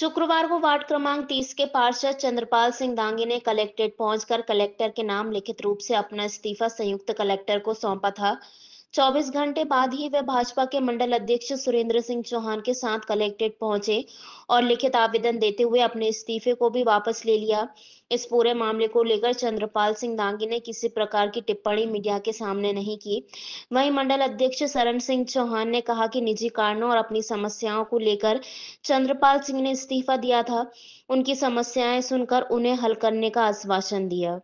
शुक्रवार को वार्ड क्रमांक 30 के पार्षद चंद्रपाल सिंह दांगी ने कलेक्ट्रेट पहुंचकर कलेक्टर के नाम लिखित रूप से अपना इस्तीफा संयुक्त कलेक्टर को सौंपा था चौबीस घंटे बाद ही वे भाजपा के मंडल अध्यक्ष सुरेंद्र सिंह चौहान के साथ कलेक्ट्रेट पहुंचे और लिखित आवेदन देते हुए अपने इस्तीफे को भी वापस ले लिया इस पूरे मामले को लेकर चंद्रपाल सिंह दांगी ने किसी प्रकार की टिप्पणी मीडिया के सामने नहीं की वहीं मंडल अध्यक्ष शरण सिंह चौहान ने कहा कि निजी कारणों और अपनी समस्याओं को लेकर चंद्रपाल सिंह ने इस्तीफा दिया था उनकी समस्याएं सुनकर उन्हें हल करने का आश्वासन दिया